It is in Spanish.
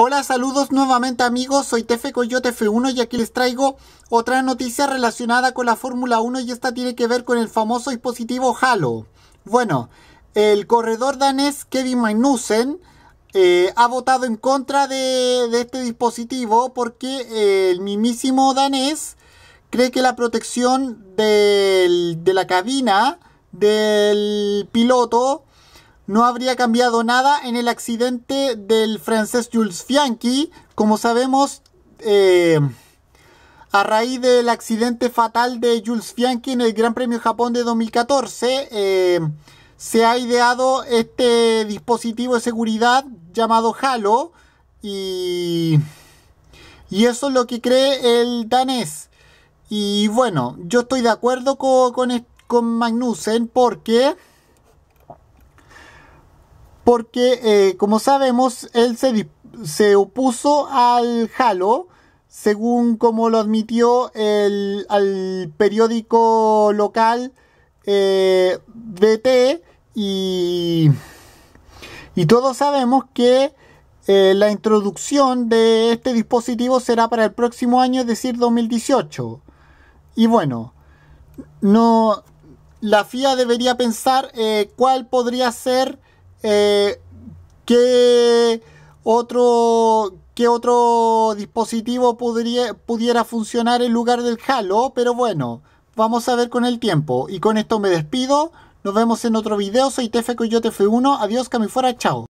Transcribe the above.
Hola, saludos nuevamente amigos, soy Tefe Coyote F1 y aquí les traigo otra noticia relacionada con la Fórmula 1 y esta tiene que ver con el famoso dispositivo Halo. Bueno, el corredor danés Kevin Magnussen eh, ha votado en contra de, este dispositivo porque el mismísimo danés cree que la protección de la cabina del piloto no habría cambiado nada en el accidente del francés Jules Fianchi. Como sabemos, eh, a raíz del accidente fatal de Jules Fianchi en el Gran Premio Japón de 2014, eh, se ha ideado este dispositivo de seguridad llamado Halo y, y eso es lo que cree el danés. Y bueno, yo estoy de acuerdo con, con, con Magnussen porque porque eh, como sabemos él se, opuso al Halo según como lo admitió el, al periódico local eh, BT y, y todos sabemos que eh, la introducción de este dispositivo será para el próximo año, es decir, 2018. Y bueno, no, la FIA debería pensar cuál podría ser que eh, ¿qué, otro, ¿Qué otro dispositivo podría, pudiera funcionar en lugar del Halo? Pero bueno, vamos a ver con el tiempo. Y con esto me despido. Nos vemos en otro video. Soy tefeco y yo 1 Adiós, que fuera. Chao.